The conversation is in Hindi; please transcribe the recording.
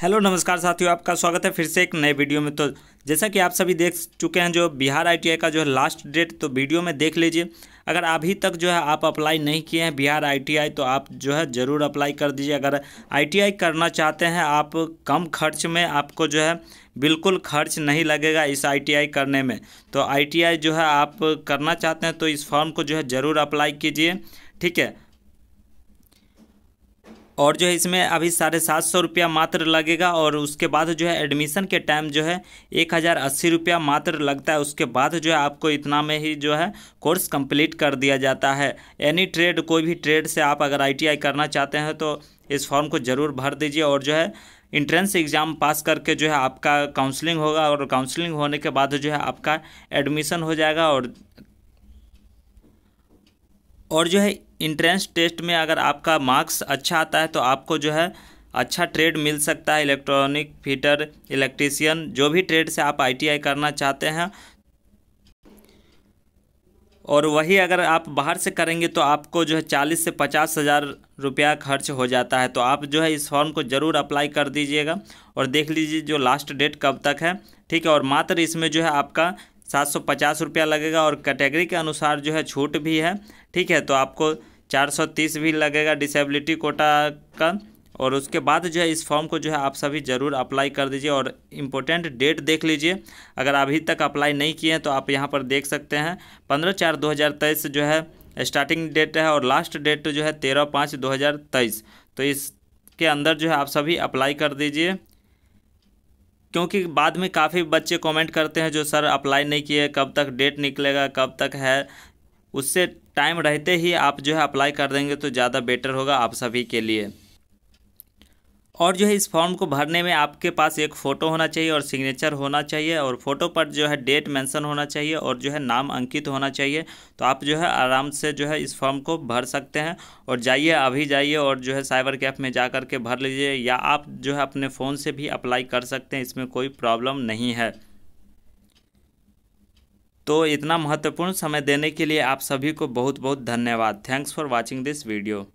हेलो नमस्कार साथियों आपका स्वागत है फिर से एक नए वीडियो में तो जैसा कि आप सभी देख चुके हैं जो बिहार आईटीआई का जो है लास्ट डेट तो वीडियो में देख लीजिए अगर अभी तक जो है आप अप्लाई नहीं किए हैं बिहार आईटीआई तो आप जो है ज़रूर अप्लाई कर दीजिए अगर आईटीआई करना चाहते हैं आप कम खर्च में आपको जो है बिल्कुल खर्च नहीं लगेगा इस आईटीआई करने में तो आईटीआई जो है आप करना चाहते हैं तो इस फॉर्म को जो है ज़रूर अप्लाई कीजिए ठीक है और जो है इसमें अभी साढ़े सात सौ रुपया मात्र लगेगा और उसके बाद जो है एडमिशन के टाइम जो है एक हज़ार अस्सी रुपया मात्र लगता है उसके बाद जो है आपको इतना में ही जो है कोर्स कंप्लीट कर दिया जाता है एनी ट्रेड कोई भी ट्रेड से आप अगर आईटीआई करना चाहते हैं तो इस फॉर्म को ज़रूर भर दीजिए और जो है इंट्रेंस एग्ज़ाम पास करके जो है आपका काउंसलिंग होगा और काउंसलिंग होने के बाद जो है आपका एडमिशन हो जाएगा और और जो है इंट्रेंस टेस्ट में अगर आपका मार्क्स अच्छा आता है तो आपको जो है अच्छा ट्रेड मिल सकता है इलेक्ट्रॉनिक फिटर इलेक्ट्रीसियन जो भी ट्रेड से आप आईटीआई करना चाहते हैं और वही अगर आप बाहर से करेंगे तो आपको जो है चालीस से पचास हज़ार रुपया खर्च हो जाता है तो आप जो है इस फॉर्म को ज़रूर अप्लाई कर दीजिएगा और देख लीजिए जो लास्ट डेट कब तक है ठीक है और मात्र इसमें जो है आपका सात सौ पचास रुपया लगेगा और कैटेगरी के अनुसार जो है छूट भी है ठीक है तो आपको चार सौ तीस भी लगेगा डिसेबिलिटी कोटा का और उसके बाद जो है इस फॉर्म को जो है आप सभी ज़रूर अप्लाई कर दीजिए और इम्पोर्टेंट डेट देख लीजिए अगर अभी तक अप्लाई नहीं किए हैं तो आप यहाँ पर देख सकते हैं पंद्रह चार दो हज़ार तेईस जो है स्टार्टिंग डेट है और लास्ट डेट जो है तेरह पाँच दो हज़ार तेईस तो इसके अंदर जो है आप सभी अप्लाई कर दीजिए क्योंकि बाद में काफ़ी बच्चे कमेंट करते हैं जो सर अप्लाई नहीं किए कब तक डेट निकलेगा कब तक है उससे टाइम रहते ही आप जो है अप्लाई कर देंगे तो ज़्यादा बेटर होगा आप सभी के लिए और जो है इस फॉर्म को भरने में आपके पास एक फ़ोटो होना चाहिए और सिग्नेचर होना चाहिए और फ़ोटो पर जो है डेट मेंशन होना चाहिए और जो है नाम अंकित होना चाहिए तो आप जो है आराम से जो है इस फॉर्म को भर सकते हैं और जाइए अभी जाइए और जो है साइबर कैफ में जा कर के भर लीजिए या आप जो है अपने फ़ोन से भी अप्लाई कर सकते हैं इसमें कोई प्रॉब्लम नहीं है तो इतना महत्वपूर्ण समय देने के लिए आप सभी को बहुत बहुत धन्यवाद thanks for watching this video